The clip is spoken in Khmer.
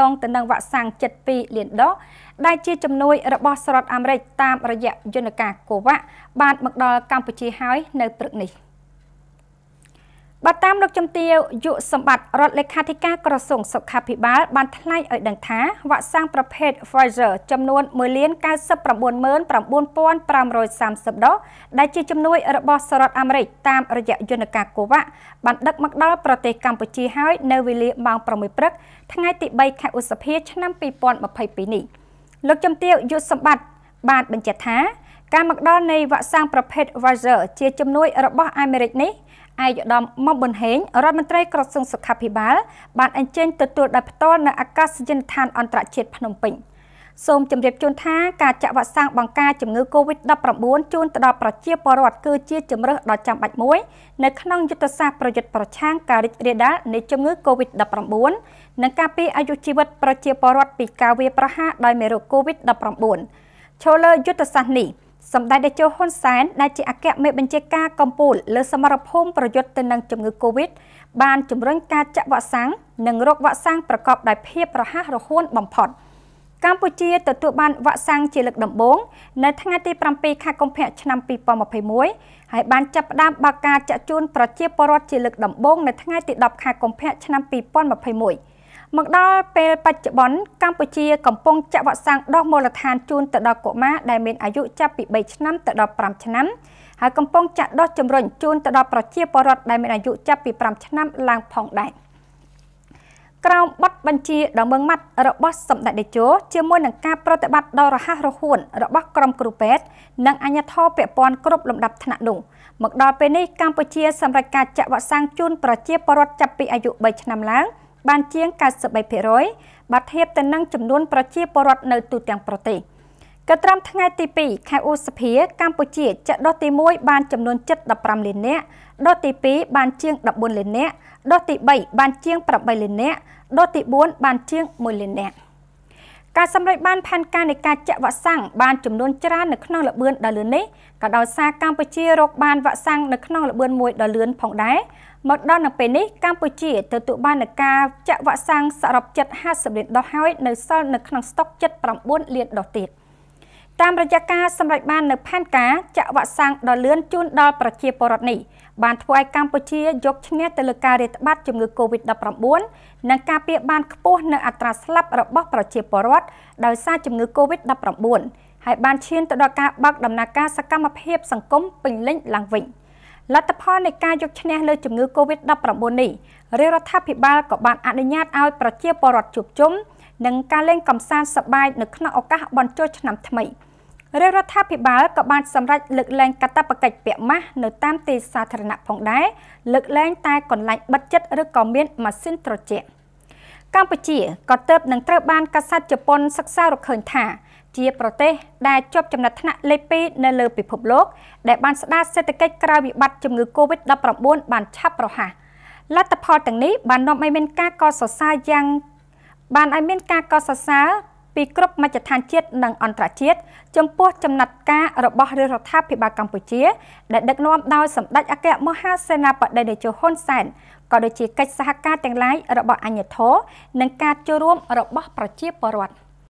ទងទៅនឹងវ៉ាក់សាំង72លានដុល្លារដែលជាជំនួយរបស់សហរដ្ឋអាមេរិកតាម រយៈយន្តការ COVAX បាន មកដល់កម្ពុជាហើយ នៅព្រឹកនេះ។បើតាមលោកជំទាវយុសម្បត្តិរដ្ឋលេខាធិការក្រសួងសុខាភិបាល បានថ្លែងឲ្យដឹងថាវ៉ាក់សាំងប្រភេទ Pfizer ចំនួន1,099,530ដុល្លារដែលជាជំនួយ របស់សហរដ្ឋអាមេរិកតាមរយៈយន្តការ COVAX បានដឹកមកដល់ប្រទេសកម្ពុជាហើយនៅវេលាម៉ោង6ព្រឹកថ្ងៃទី3ខែឧសភាឆ្នាំ2022នេះលោកជំទាវយុសម្បត្តិបានបញ្ជាក់ថាការមកដល់នៃវ៉ាក់សាំងប្រភេទ Pfizer ជាជំនួយរបស់អាមេរិកនេះឯកឧត្តមមុំប៊ុនហេងរដ្ឋមន្ត្រីក្រសួងសុខាភិបាលបានអញ្ជើញទទួលដោយផ្ទាល់នៅអាកាសយានដ្ឋានអន្តរជាតិភ្នំពេញសូមជម្រាបជូនថាការចាក់វ៉ាក់សាំងបង្ការជំងឺ Covid-19 ជូនទៅដល់ប្រជាពលរដ្ឋគឺជាជំរើសដ៏ចាំបាច់មួយនៅក្នុងយុទ្ធសាស្ត្រប្រយុទ្ធប្រឆាំងការរីករាលដាលនៃជំងឺ Covid-19 និងការពារអាយុជីវិតប្រជាពលរដ្ឋពីការវាយប្រហារដោយមេរោគ Covid-19 ចូលលើយុទ្ធសាស្ត្រនេះសម្ដេចតេជោហ៊ុនសែនដែលជាអគ្គមេបញ្ជាការកម្ពុជាលើសមរភូមិប្រយុទ្ធទៅនឹងជំងឺ Covid បានជំរុញការចាក់វ៉ាក់សាំងនិងរកវ៉ាក់សាំងប្រកបដោយភាពរហ័សរហួនបំផុតកម្ពុជាទទួលបានវ៉ាក់សាំងជាលើកដំបូងនៅថ្ងៃទី7ខែកុម្ភៈឆ្នាំ2021ហើយបានចាប់ផ្ដើមបើកការចាក់ជូនប្រជាពលរដ្ឋជាលើកដំបូងនៅថ្ងៃទី10ខែកុម្ភៈឆ្នាំ2021មកដល់ពេលបច្ចុប្បន្នកម្ពុជាកំពុងចាក់វ៉ាក់សាំងដោះមូលដ្ឋានជូនទៅដល់កុមារដែលមានអាយុចាប់ពី3ឆ្នាំទៅដល់5ឆ្នាំហើយកំពុងចាក់ដោះជំរុញជូនទៅដល់ប្រជាពលរដ្ឋដែលមានអាយុចាប់ពី5ឆ្នាំឡើងផងដែរ។ក្រោមប័ណ្ណបញ្ជាដ៏មឹងម៉ាត់របស់សម្ដេចតេជោជាមួយនឹងការប្រតិបត្តិដ៏រហ័សរហួនរបស់ក្រុមគ្រូពេទ្យនិងអាជ្ញាធរពាក់ព័ន្ធគ្រប់លំដាប់ថ្នាក់នោះមកដល់ពេលនេះកម្ពុជាសម្រេចការចាក់វ៉ាក់សាំងជូនប្រជាពលរដ្ឋចាប់ពីអាយុ3ឆ្នាំឡើងបានជាង93%បើធៀបទៅនឹងចំនួនប្រជាពលរដ្ឋនៅទូទាំងប្រទេសកត្រឹមថ្ងៃទី2ខែឧសភា កម្ពុជាចាក់ដុសទី1បានចំនួន7.15លាននាក់ដុសទី2បានជាង14លាននាក់ដុសទី3បានជាង8លាននាក់ដុសទី4បានជាង1លាននាក់ការសម្រេចបានផែនការនៃការចាក់វ៉ាក់សាំងបានចំនួនច្រើននៅក្នុងល្បឿនដ៏លឿននេះក៏ដោយសារកម្ពុជារកបានវ៉ាក់សាំងនៅក្នុងល្បឿនមួយដ៏លឿនផងដែរមកដល់នៅពេលនេះកម្ពុជាទទួលបាននៃការចាក់វ៉ាក់សាំងសរុបចិត្ត50លានដុសហើយនៅសល់នៅក្នុងស្តុក79លានដុសទៀតតាមរយៈការសម្រេចបាននៅផែនការចាក់វ៉ាក់សាំងដល់លឿនជូនដល់ប្រជាពលរដ្ឋនេះបានធ្វើឲ្យកម្ពុជាយកឈ្នះទៅលើការរាតត្បាតជំងឺ Covid-19 និងការពារបានខ្ពស់នៅ អត្រាស្លាប់របស់ប្រជាពលរដ្ឋដោយសារជំងឺ Covid-19 ហើយបានឈានទៅដល់ការបើកដំណើរការសកម្មភាពសង្គមពេញលេញ ឡើងវិញលទ្ធផលនៃការយកឈ្នះលើជំងឺ Covid-19 នេះរាជរដ្ឋាភិបាលក៏បានអនុញ្ញាតឲ្យប្រជាពលរដ្ឋជួបជុំនិងការលេងកម្សាន្តសប្បាយនៅក្នុងឱកាសបុណ្យចូលឆ្នាំថ្មី។រាជរដ្ឋាភិបាលក៏បានសម្រេចលើកលែងកាតព្វកិច្ចពាក់ម៉ាស់នៅតាមទីសាធារណៈផងដែរលើកលែង តែកន្លែងបិទចិត្តឬក៏មានម៉ាស៊ីនត្រជាក់កម្ពុជាក៏ទៅនឹងត្រូវបានកាសែតជប៉ុនសិក្សារកឃើញថាជាប្រទេស ដែលជាប់ចំណាត់ថ្នាក់លេខ2នៅលើពិភពលោកដែលបានស្ដារសេដ្ឋកិច្ចក្រៅវិបត្តិជំងឺ Covid-19 បានឆាប់រហ័សលទ្ធផលទាំងនេះបាននាំឲ្យមានការកោតសរសើរយ៉ាងបានឲ្យមានការកោតសរសើរពីគ្រប់មជ្ឈដ្ឋានជាតិនិងអន្តរជាតិចំពោះចំណាត់ការរបស់រាជរដ្ឋាភិបាលកម្ពុជាដែលដឹកនាំដោយសម្ដេចអគ្គមហាសេនាបតីតេជោហ៊ុនសែនក៏ដូចជាកិច្ចសហការទាំងឡាយរបស់អញ្ញាធរនិងការចូលរួម របស់ប្រជាពលរដ្ឋ។